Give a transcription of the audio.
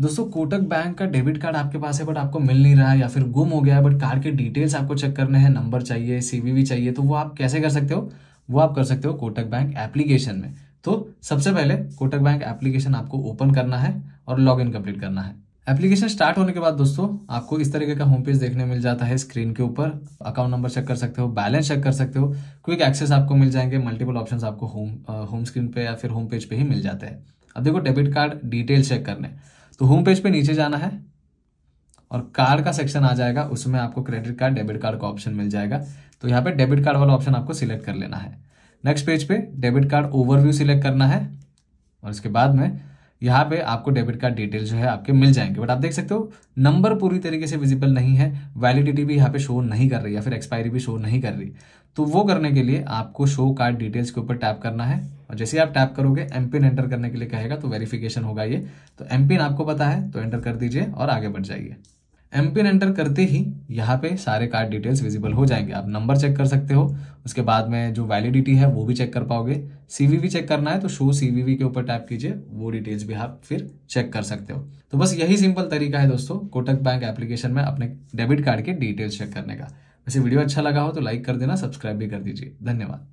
दोस्तों कोटक बैंक का debit card आपके पास है बट आपको मिल नहीं रहा है या फिर गुम हो गया है बट कार्ड के डिटेल्स आपको चेक करने हैं नंबर चाहिए सीवीवी चाहिए तो वो आप कैसे कर सकते हो वो आप कर सकते हो कोटक बैंक एप्लीकेशन में तो सबसे पहले कोटक बैंक एप्लीकेशन आपको ओपन करना है और लॉग इन कम्प्लीट करना है एप्लीकेशन स्टार्ट होने के बाद दोस्तों आपको इस तरीके का होम पेज देखने मिल जाता है स्क्रीन के ऊपर अकाउंट नंबर चेक कर सकते हो बैलेंस चेक कर सकते हो क्विक एक्सेस आपको मिल जाएंगे मल्टीपल ऑप्शंस आपको होम होम स्क्रीन पे या फिर होम पेज पे ही मिल जाते हैं अब देखो डेबिट कार्ड डिटेल चेक करने तो होम पेज पे नीचे जाना है और कार्ड का सेक्शन आ जाएगा उसमें आपको क्रेडिट कार्ड डेबिट कार्ड का ऑप्शन मिल जाएगा तो यहाँ पे डेबिट कार्ड वाला ऑप्शन आपको सिलेक्ट कर लेना है नेक्स्ट पेज पे डेबिट कार्ड ओवरव्यू सिलेक्ट करना है और इसके बाद में यहाँ पे आपको डेबिट कार्ड डिटेल जो है आपके मिल जाएंगे बट आप देख सकते हो नंबर पूरी तरीके से विजिबल नहीं है वैलिडिटी भी यहाँ पे शो नहीं कर रही या फिर एक्सपायरी भी शो नहीं कर रही तो वो करने के लिए आपको शो कार्ड डिटेल्स के ऊपर टैप करना है और जैसे आप टैप करोगे एम पिन एंटर करने के लिए कहेगा तो वेरिफिकेशन होगा ये तो एम पिन आपको पता है तो एंटर कर दीजिए और आगे बढ़ जाइए एम पिन एंटर करते ही यहाँ पे सारे कार्ड डिटेल्स विजिबल हो जाएंगे आप नंबर चेक कर सकते हो उसके बाद में जो वैलिडिटी है वो भी चेक कर पाओगे सीवीवी चेक करना है तो शो सीवीवी के ऊपर टैप कीजिए वो डिटेल्स भी आप फिर चेक कर सकते हो तो बस यही सिंपल तरीका है दोस्तों कोटक बैंक एप्लीकेशन में अपने डेबिट कार्ड के डिटेल्स चेक करने का वैसे वीडियो अच्छा लगा हो तो लाइक कर देना सब्सक्राइब भी कर दीजिए धन्यवाद